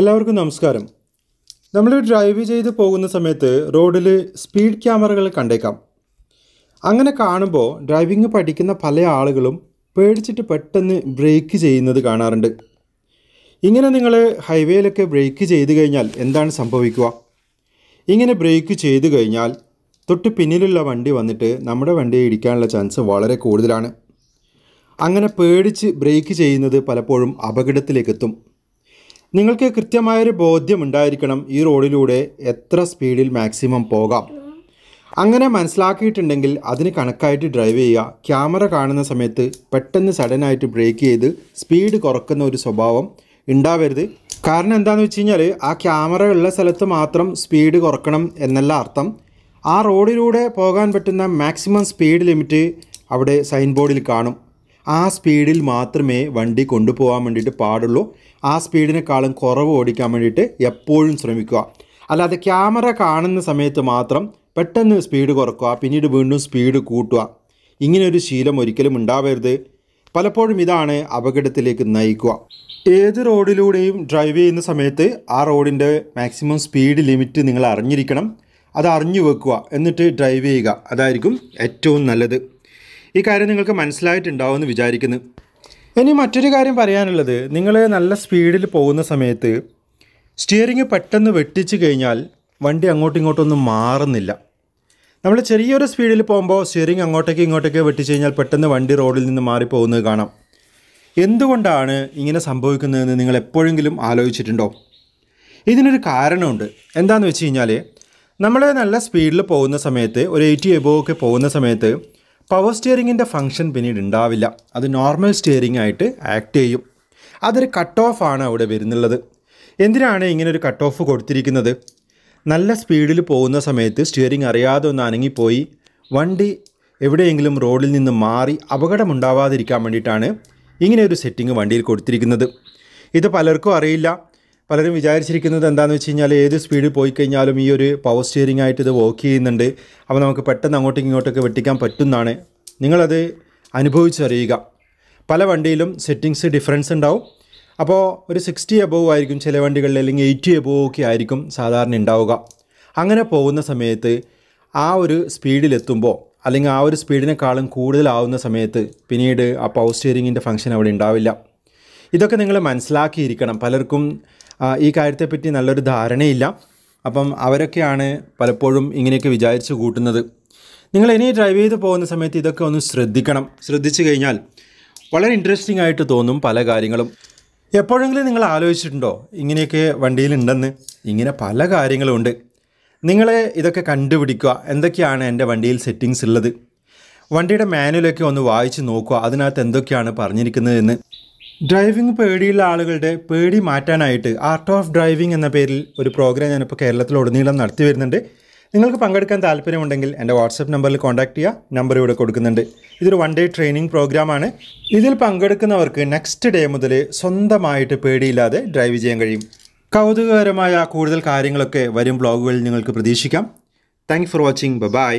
എല്ലാവർക്കും നമസ്കാരം നമ്മൾ ഡ്രൈവ് ചെയ്ത് പോകുന്ന സമയത്ത് റോഡിൽ സ്പീഡ് ക്യാമറകൾ കണ്ടേക്കാം അങ്ങനെ കാണുമ്പോൾ ഡ്രൈവിംഗ് പഠിക്കുന്ന പല ആളുകളും പേടിച്ചിട്ട് പെട്ടെന്ന് ബ്രേക്ക് ചെയ്യുന്നത് കാണാറുണ്ട് ഇങ്ങനെ നിങ്ങൾ ഹൈവേയിലൊക്കെ ബ്രേക്ക് ചെയ്ത് കഴിഞ്ഞാൽ എന്താണ് സംഭവിക്കുക ഇങ്ങനെ ബ്രേക്ക് ചെയ്ത് കഴിഞ്ഞാൽ തൊട്ട് പിന്നിലുള്ള വണ്ടി വന്നിട്ട് നമ്മുടെ വണ്ടിയെ ഇടിക്കാനുള്ള ചാൻസ് വളരെ കൂടുതലാണ് അങ്ങനെ പേടിച്ച് ബ്രേക്ക് ചെയ്യുന്നത് പലപ്പോഴും അപകടത്തിലേക്കെത്തും നിങ്ങൾക്ക് കൃത്യമായൊരു ബോധ്യമുണ്ടായിരിക്കണം ഈ റോഡിലൂടെ എത്ര സ്പീഡിൽ മാക്സിമം പോകാം അങ്ങനെ മനസ്സിലാക്കിയിട്ടുണ്ടെങ്കിൽ അതിന് കണക്കായിട്ട് ഡ്രൈവ് ചെയ്യുക ക്യാമറ കാണുന്ന സമയത്ത് പെട്ടെന്ന് സഡനായിട്ട് ബ്രേക്ക് ചെയ്ത് സ്പീഡ് കുറക്കുന്ന ഒരു സ്വഭാവം ഉണ്ടാവരുത് കാരണം എന്താണെന്ന് വെച്ച് കഴിഞ്ഞാൽ ആ ക്യാമറ ഉള്ള സ്ഥലത്ത് മാത്രം സ്പീഡ് കുറക്കണം എന്നല്ല അർത്ഥം ആ റോഡിലൂടെ പോകാൻ പറ്റുന്ന മാക്സിമം സ്പീഡ് ലിമിറ്റ് അവിടെ സൈൻ ബോർഡിൽ കാണും ആ സ്പീഡിൽ മാത്രമേ വണ്ടി കൊണ്ടുപോകാൻ വേണ്ടിയിട്ട് പാടുള്ളൂ ആ സ്പീഡിനേക്കാളും കുറവ് ഓടിക്കാൻ വേണ്ടിയിട്ട് എപ്പോഴും ശ്രമിക്കുക അല്ലാതെ ക്യാമറ കാണുന്ന സമയത്ത് മാത്രം പെട്ടെന്ന് സ്പീഡ് കുറക്കുക പിന്നീട് വീണ്ടും സ്പീഡ് കൂട്ടുക ഇങ്ങനൊരു ശീലം ഒരിക്കലും ഉണ്ടാവരുത് പലപ്പോഴും ഇതാണ് അപകടത്തിലേക്ക് നയിക്കുക ഏത് റോഡിലൂടെയും ഡ്രൈവ് ചെയ്യുന്ന സമയത്ത് ആ റോഡിൻ്റെ മാക്സിമം സ്പീഡ് ലിമിറ്റ് നിങ്ങൾ അറിഞ്ഞിരിക്കണം അത് അറിഞ്ഞു വെക്കുക എന്നിട്ട് ഡ്രൈവ് ചെയ്യുക അതായിരിക്കും ഏറ്റവും നല്ലത് ഈ കാര്യം നിങ്ങൾക്ക് മനസ്സിലായിട്ടുണ്ടാവുമെന്ന് വിചാരിക്കുന്നു ഇനി മറ്റൊരു കാര്യം പറയാനുള്ളത് നിങ്ങൾ നല്ല സ്പീഡിൽ പോകുന്ന സമയത്ത് സ്റ്റിയറിങ് പെട്ടെന്ന് വെട്ടിച്ച് കഴിഞ്ഞാൽ വണ്ടി അങ്ങോട്ടും ഇങ്ങോട്ടൊന്നും മാറുന്നില്ല നമ്മൾ ചെറിയൊരു സ്പീഡിൽ പോകുമ്പോൾ സ്റ്റിയറിങ് അങ്ങോട്ടേക്ക് ഇങ്ങോട്ടേക്ക് വെട്ടിച്ച് കഴിഞ്ഞാൽ പെട്ടെന്ന് വണ്ടി റോഡിൽ നിന്ന് മാറിപ്പോകുന്നത് കാണാം എന്തുകൊണ്ടാണ് ഇങ്ങനെ സംഭവിക്കുന്നതെന്ന് നിങ്ങൾ എപ്പോഴെങ്കിലും ആലോചിച്ചിട്ടുണ്ടോ ഇതിനൊരു കാരണമുണ്ട് എന്താണെന്ന് വെച്ച് കഴിഞ്ഞാൽ നമ്മൾ നല്ല സ്പീഡിൽ പോകുന്ന സമയത്ത് ഒരു എയ്റ്റി എബോ ഒക്കെ പോകുന്ന സമയത്ത് പവർ സ്റ്റിയറിങ്ങിൻ്റെ ഫങ്ഷൻ പിന്നീട് ഉണ്ടാവില്ല അത് നോർമൽ സ്റ്റിയറിംഗ് ആയിട്ട് ആക്ട് ചെയ്യും അതൊരു കട്ട് ഓഫ് ആണ് അവിടെ വരുന്നുള്ളത് എന്തിനാണ് ഇങ്ങനെ ഒരു കട്ട് ഓഫ് കൊടുത്തിരിക്കുന്നത് നല്ല സ്പീഡിൽ പോകുന്ന സമയത്ത് സ്റ്റിയറിംഗ് അറിയാതെ ഒന്ന് അനങ്ങിപ്പോയി വണ്ടി എവിടെയെങ്കിലും റോഡിൽ നിന്ന് മാറി അപകടമുണ്ടാവാതിരിക്കാൻ വേണ്ടിയിട്ടാണ് ഇങ്ങനെ ഒരു സെറ്റിംഗ് വണ്ടിയിൽ കൊടുത്തിരിക്കുന്നത് ഇത് പലർക്കും അറിയില്ല പലരും വിചാരിച്ചിരിക്കുന്നത് എന്താണെന്ന് വെച്ച് കഴിഞ്ഞാൽ ഏത് സ്പീഡിൽ പോയി കഴിഞ്ഞാലും ഈ ഒരു പവർ സ്റ്റിയറിംഗ് ആയിട്ട് ഇത് വർക്ക് ചെയ്യുന്നുണ്ട് അപ്പോൾ നമുക്ക് പെട്ടെന്ന് അങ്ങോട്ടും ഇങ്ങോട്ടൊക്കെ വെട്ടിക്കാൻ പറ്റുന്നതാണ് നിങ്ങളത് അനുഭവിച്ചറിയുക പല വണ്ടിയിലും സെറ്റിങ്സ് ഡിഫറൻസ് ഉണ്ടാവും അപ്പോൾ ഒരു സിക്സ്റ്റി എബോവ് ആയിരിക്കും ചില വണ്ടികളിൽ അല്ലെങ്കിൽ എയ്റ്റി എബോവ് ഒക്കെ ആയിരിക്കും സാധാരണ ഉണ്ടാവുക അങ്ങനെ പോകുന്ന സമയത്ത് ആ ഒരു സ്പീഡിലെത്തുമ്പോൾ അല്ലെങ്കിൽ ആ ഒരു സ്പീഡിനേക്കാളും കൂടുതലാവുന്ന സമയത്ത് പിന്നീട് ആ പവർ സ്റ്റിയറിങ്ങിൻ്റെ ഫംഗ്ഷൻ അവിടെ ഉണ്ടാവില്ല ഇതൊക്കെ നിങ്ങൾ മനസ്സിലാക്കിയിരിക്കണം പലർക്കും ഈ കാര്യത്തെപ്പറ്റി നല്ലൊരു ധാരണയില്ല അപ്പം അവരൊക്കെയാണ് പലപ്പോഴും ഇങ്ങനെയൊക്കെ വിചാരിച്ച് കൂട്ടുന്നത് നിങ്ങൾ ഇനി ഡ്രൈവ് ചെയ്ത് പോകുന്ന സമയത്ത് ഇതൊക്കെ ഒന്ന് ശ്രദ്ധിക്കണം ശ്രദ്ധിച്ചു കഴിഞ്ഞാൽ വളരെ ഇൻട്രസ്റ്റിംഗ് ആയിട്ട് തോന്നും പല കാര്യങ്ങളും എപ്പോഴെങ്കിലും നിങ്ങൾ ആലോചിച്ചിട്ടുണ്ടോ ഇങ്ങനെയൊക്കെ വണ്ടിയിലുണ്ടെന്ന് ഇങ്ങനെ പല കാര്യങ്ങളുമുണ്ട് നിങ്ങളെ ഇതൊക്കെ കണ്ടുപിടിക്കുക എന്തൊക്കെയാണ് എൻ്റെ വണ്ടിയിൽ സെറ്റിങ്സ് ഉള്ളത് വണ്ടിയുടെ മാനുവലൊക്കെ ഒന്ന് വായിച്ച് നോക്കുക അതിനകത്ത് എന്തൊക്കെയാണ് പറഞ്ഞിരിക്കുന്നതെന്ന് ഡ്രൈവിംഗ് പേടിയുള്ള ആളുകളുടെ പേടി മാറ്റാനായിട്ട് ആർട്ട് ഓഫ് ഡ്രൈവിംഗ് എന്ന പേരിൽ ഒരു പ്രോഗ്രാം ഞാനിപ്പോൾ ഉടനീളം നടത്തി വരുന്നുണ്ട് നിങ്ങൾക്ക് പങ്കെടുക്കാൻ താല്പര്യമുണ്ടെങ്കിൽ എൻ്റെ വാട്സപ്പ് നമ്പറിൽ കോൺടാക്ട് ചെയ്യുക നമ്പർ ഇവിടെ കൊടുക്കുന്നുണ്ട് ഇതൊരു വൺ ഡേ ട്രെയിനിങ് പ്രോഗ്രാമാണ് ഇതിൽ പങ്കെടുക്കുന്നവർക്ക് നെക്സ്റ്റ് ഡേ മുതൽ സ്വന്തമായിട്ട് പേടിയില്ലാതെ ഡ്രൈവ് ചെയ്യാൻ കഴിയും കൗതുകകരമായ കൂടുതൽ കാര്യങ്ങളൊക്കെ വരും ബ്ലോഗുകളിൽ നിങ്ങൾക്ക് പ്രതീക്ഷിക്കാം താങ്ക് ഫോർ വാച്ചിങ് ബൈ